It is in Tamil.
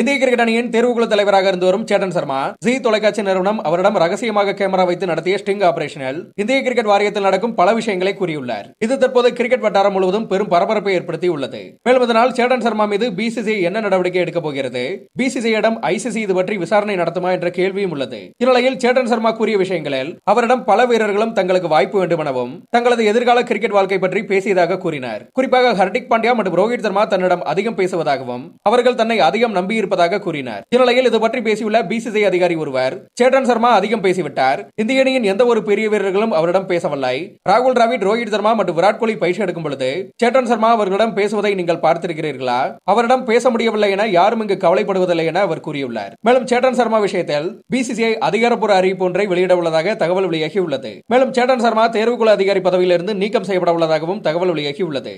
இந்திய கிரிக்கெட் அணியின் தேர்வுக்குழு தலைவராக இருந்து வரும் சேட்டன் சர்மா ஜி தொலைக்காட்சி நிறுவனம் அவரிடம் ரகசியமாக கேமரா வைத்து நடத்திய ஸ்டிங் ஆபரேஷனில் இந்திய கிரிக்கெட் வாரியத்தில் நடக்கும் பல விஷயங்களை கூறியுள்ளார் இது தற்போது கிரிக்கெட் வட்டாரம் முழுவதும் பெரும் பரபரப்பை ஏற்படுத்தி உள்ளது மேலும் இதனால் சேட்டன் சர்மா மீது பிசிசிஐ என்ன நடவடிக்கை எடுக்கப் போகிறது பிசிசிஐயிடம் ஐசிசி இது பற்றி விசாரணை நடத்துமா என்ற கேள்வியும் உள்ளது இந்நிலையில் சேட்டன் சர்மா கூறிய விஷயங்களில் அவரிடம் பல வீரர்களும் தங்களுக்கு வாய்ப்பு வேண்டுமெனவும் தங்களது எதிர்கால கிரிக்கெட் வாழ்க்கை பற்றி பேசியதாக கூறினார் குறிப்பாக ஹர்திக் பாண்டியா மற்றும் ரோஹித் சர்மா தன்னிடம் அதிகம் பேசுவதாகவும் அவர்கள் தன்னை அதிகம் நம்பி இருப்பதாக கூறினார் இந்நிலையில் இது பற்றி பேசியுள்ள பிசிசிஐ அதிகாரி ஒருவர் சேட்டன் சர்மா அதிகம் பேசிவிட்டார் இந்திய அணியின் எந்த ஒரு பெரிய வீரர்களும் அவரிடம் பேசவில்லை ராகுல் டிராவிட் ரோஹித் சர்மா மற்றும் விராட் கோலி பயிற்சி எடுக்கும் பொழுது சேட்டன் சர்மா அவர்களிடம் பேசுவதை நீங்கள் பார்த்திருக்கிறீர்களா அவரிடம் பேச முடியவில்லை என யாரும் இங்கு கவலைப்படுவதில்லை என அவர் கூறியுள்ளார் மேலும் சேட்டன் சர்மா விஷயத்தில் பிசிசிஐ அதிகாரப்பூர்வ அறிவிப்பு ஒன்றை வெளியிட உள்ளதாக தகவல் வெளியாகியுள்ளது மேலும் சேட்டன் சர்மா தேர்வுக்குழு அதிகாரி பதவியிலிருந்து நீக்கம் செய்யப்பட உள்ளதாகவும் தகவல் வெளியாகியுள்ளது